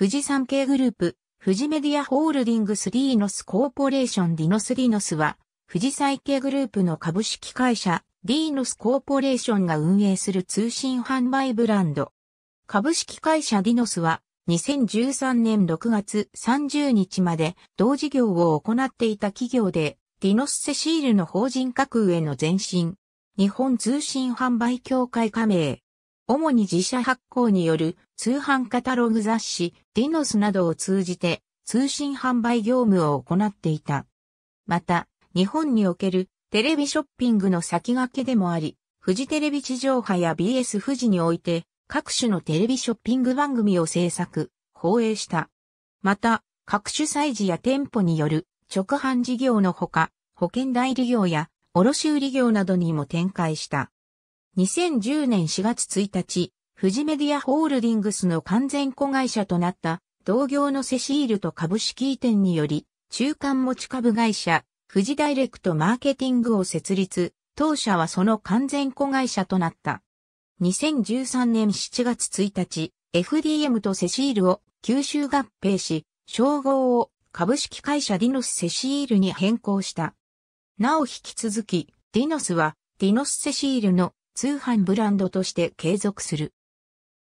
富士山系グループ、富士メディアホールディングスリーノスコーポレーションディノスリーノスは、富士山系グループの株式会社、ディーノスコーポレーションが運営する通信販売ブランド。株式会社ディノスは、2013年6月30日まで同事業を行っていた企業で、ディノスセシールの法人格上の前身、日本通信販売協会加盟、主に自社発行による通販カタログ雑誌、ディノスなどを通じて通信販売業務を行っていた。また、日本におけるテレビショッピングの先駆けでもあり、フジテレビ地上波や BS 富士において各種のテレビショッピング番組を制作、放映した。また、各種催事や店舗による直販事業のほか、保険代理業や卸売業などにも展開した。2010年4月1日、富士メディアホールディングスの完全子会社となった同業のセシールと株式移転により、中間持ち株会社、富士ダイレクトマーケティングを設立、当社はその完全子会社となった。2013年7月1日、FDM とセシールを吸収合併し、称号を株式会社ディノスセシールに変更した。なお引き続き、ディノスはディノスセシールの通販ブランドとして継続する。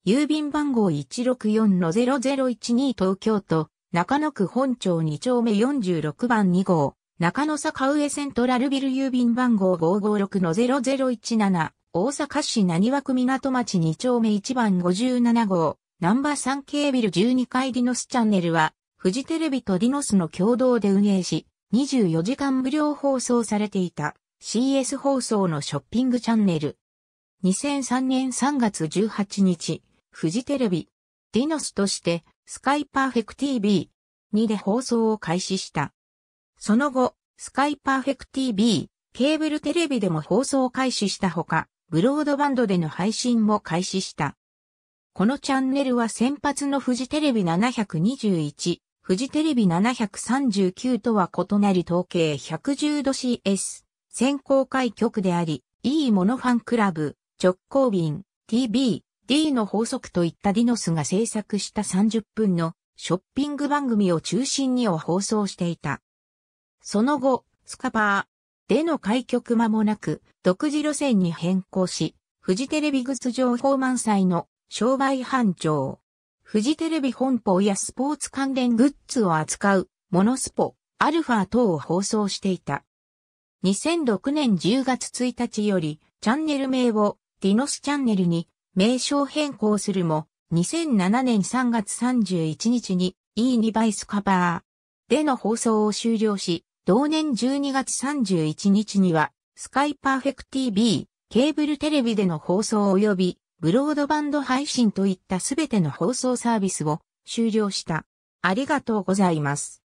郵便番号164-0012東京都、中野区本町2丁目46番2号、中野坂上セントラルビル郵便番号556-0017、大阪市何和区港町2丁目1番57号、ナンバー 3K ビル12階ディノスチャンネルは、フジテレビとディノスの共同で運営し、24時間無料放送されていた CS 放送のショッピングチャンネル。2003年3月18日、フジテレビ、ディノスとして、スカイパーフェク TV にで放送を開始した。その後、スカイパーフェク TV、ケーブルテレビでも放送を開始したほか、ブロードバンドでの配信も開始した。このチャンネルは先発のフジテレビ721、フジテレビ739とは異なり統計110度 CS、先行開局であり、いいものファンクラブ、直行便、TB、D の法則といったディノスが制作した30分のショッピング番組を中心にを放送していた。その後、スカパーでの開局間もなく、独自路線に変更し、フジテレビグッズ情報満載の商売繁盛。フジテレビ本舗やスポーツ関連グッズを扱うモノスポ、アルファ等を放送していた。2006年10月1日よりチャンネル名をディノスチャンネルに名称変更するも、2007年3月31日に E2 バイスカバーでの放送を終了し、同年12月31日には、スカイパーフェク TV、ケーブルテレビでの放送及び、ブロードバンド配信といったすべての放送サービスを終了した。ありがとうございます。